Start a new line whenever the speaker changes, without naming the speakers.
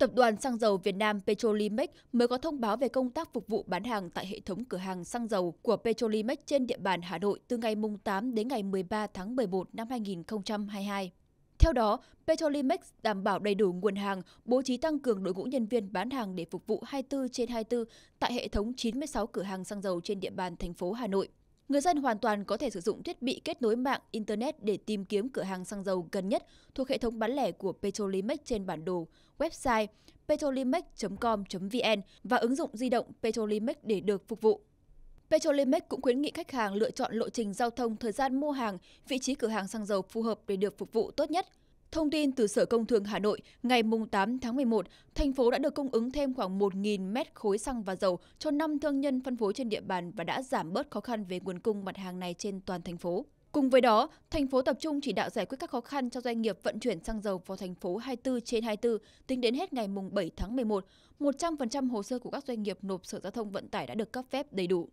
Tập đoàn Xăng dầu Việt Nam Petrolimex mới có thông báo về công tác phục vụ bán hàng tại hệ thống cửa hàng xăng dầu của Petrolimex trên địa bàn Hà Nội từ ngày 8 đến ngày 13 tháng 11 năm 2022. Theo đó, Petrolimex đảm bảo đầy đủ nguồn hàng, bố trí tăng cường đội ngũ nhân viên bán hàng để phục vụ 24 trên 24 tại hệ thống 96 cửa hàng xăng dầu trên địa bàn thành phố Hà Nội. Người dân hoàn toàn có thể sử dụng thiết bị kết nối mạng Internet để tìm kiếm cửa hàng xăng dầu gần nhất thuộc hệ thống bán lẻ của Petrolimex trên bản đồ, website petrolimex.com.vn và ứng dụng di động Petrolimex để được phục vụ. Petrolimex cũng khuyến nghị khách hàng lựa chọn lộ trình giao thông, thời gian mua hàng, vị trí cửa hàng xăng dầu phù hợp để được phục vụ tốt nhất – Thông tin từ Sở Công Thương Hà Nội, ngày 8 tháng 11, thành phố đã được cung ứng thêm khoảng 1.000 mét khối xăng và dầu cho 5 thương nhân phân phối trên địa bàn và đã giảm bớt khó khăn về nguồn cung mặt hàng này trên toàn thành phố. Cùng với đó, thành phố tập trung chỉ đạo giải quyết các khó khăn cho doanh nghiệp vận chuyển xăng dầu vào thành phố 24 trên 24, tính đến hết ngày 7 tháng 11, 100% hồ sơ của các doanh nghiệp nộp Sở Giao thông Vận tải đã được cấp phép đầy đủ.